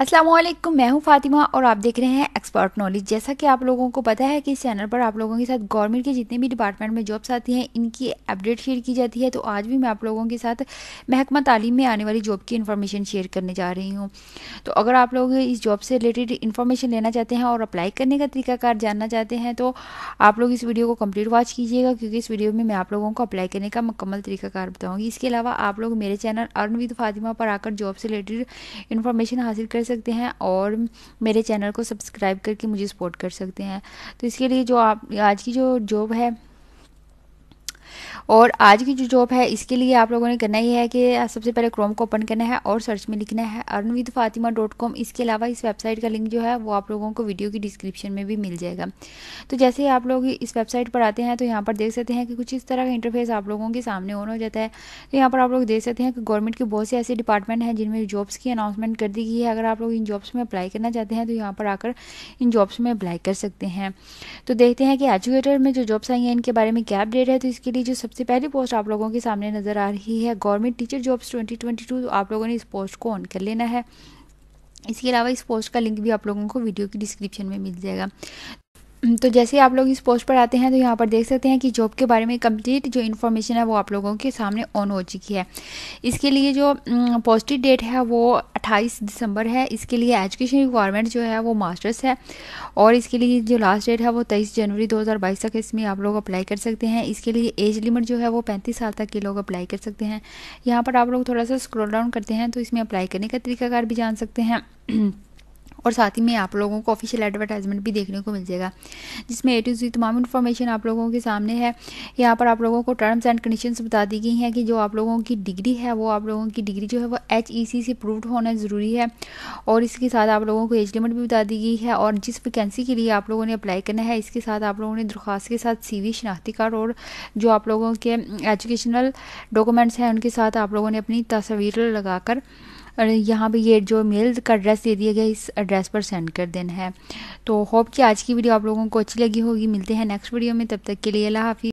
असलम मैं हूं फातिमा और आप देख रहे हैं एक्सपर्ट नॉलेज जैसा कि आप लोगों को पता है कि इस चैनल पर आप लोगों के साथ गवर्नमेंट के जितने भी डिपार्टमेंट में जॉब्स आती हैं इनकी अपडेट शेयर की जाती है तो आज भी मैं आप लोगों के साथ महकमा तालीम में आने वाली जॉब की इन्फॉर्मेशन शेयर करने जा रही हूँ तो अगर आप लोग इस जॉब से रिलेटेड इन्फॉर्मेशन लेना चाहते हैं और अप्लाई करने का तरीकाकार जानना चाहते हैं तो आप लोग इस वीडियो को कम्प्लीट वॉच कीजिएगा क्योंकि इस वीडियो में मैं आप लोगों को अप्लाई करने का मुकम्मल तरीकाकार बताऊँगी इसके अलावा आप लोग मेरे चैनल अर्न विद फातिमा पर आकर जॉब से रिलेटेड इन्फॉर्मेशन हासिल कर सकते हैं और मेरे चैनल को सब्सक्राइब करके मुझे सपोर्ट कर सकते हैं तो इसके लिए जो आप आज की जो जॉब है और आज की जो जॉब है इसके लिए आप लोगों ने करना ही है कि सबसे पहले क्रोम को ओपन करना है और सर्च में लिखना है अरनविद फातिमा डॉट कॉम इसके अलावा इस वेबसाइट का लिंक जो है वो आप लोगों को वीडियो की डिस्क्रिप्शन में भी मिल जाएगा तो जैसे ही आप लोग इस वेबसाइट पर आते हैं तो यहाँ पर देख सकते हैं कि कुछ इस तरह का इंटरफेस आप लोगों के सामने ऑन हो जाता है तो यहाँ पर आप लोग देख सकते हैं कि गवर्नमेंट के बहुत से ऐसे डिपार्टमेंट हैं जिनमें जॉब्स की अनाउंसमेंट कर दी गई है अगर आप लोग इन जॉब्स में अप्लाई करना चाहते हैं तो यहाँ पर आकर इन जॉब्स में अप्लाई कर सकते हैं तो देखते हैं कि एजुकेटर में जो जॉब्स आई हैं इनके बारे में क्या अपडेट है तो इसके लिए जो सबसे सबसे पहली पोस्ट आप लोगों के सामने नज़र आ रही है गवर्नमेंट टीचर जॉब्स 2022 तो आप लोगों ने इस पोस्ट को ऑन कर लेना है इसके अलावा इस पोस्ट का लिंक भी आप लोगों को वीडियो की डिस्क्रिप्शन में मिल जाएगा हम्म, तो जैसे आप लोग इस पोस्ट पर आते हैं तो यहाँ पर देख सकते हैं कि जॉब के बारे में कंप्लीट जो इन्फॉर्मेशन है वो आप लोगों के सामने ऑन हो चुकी है इसके लिए जो पॉजिटिव हम्म, डेट है वो 28 दिसंबर है इसके लिए एजुकेशन रिक्वायरमेंट जो है वो मास्टर्स है और इसके लिए जो लास्ट डेट है वो तेईस जनवरी दो तक इसमें आप लोग अप्लाई कर सकते हैं इसके लिए एज लिमिट जो है वो पैंतीस साल तक के लोग अप्लाई कर सकते हैं यहाँ पर आप लोग थोड़ा सा स्क्रोल डाउन करते हैं तो इसमें अप्लाई करने का तरीकाकार भी जान सकते हैं और साथ ही में आप लोगों को ऑफिशियल एडवर्टाइजमेंट भी देखने को मिल जाएगा जिसमें ए टू जी तमाम इन्फॉर्मेशन आप लोगों के सामने है यहाँ पर आप लोगों को टर्म्स एंड कंडीशन बता दी गई हैं कि जो आप लोगों की डिग्री है वो आप लोगों की डिग्री जो है वो एच ई सी से प्रूव होना ज़रूरी है और इसके साथ आप लोगों को एज लिमिट भी बता दी गई है और जिस वैकेंसी के लिए आप लोगों ने अप्लाई करना है इसके साथ आप लोगों ने दरख्वास्त के साथ सी वी शनाख्ती कार्ड और जो आप लोगों के एजुकेशनल डॉक्यूमेंट्स हैं उनके साथ आप लोगों ने अपनी तस्वीर लगाकर और यहाँ पे ये जो मेल का एड्रेस दे दिया गया इस एड्रेस पर सेंड कर देना है तो होप कि आज की वीडियो आप लोगों को अच्छी लगी होगी मिलते हैं नेक्स्ट वीडियो में तब तक के लिए अल्लाह हाफिज़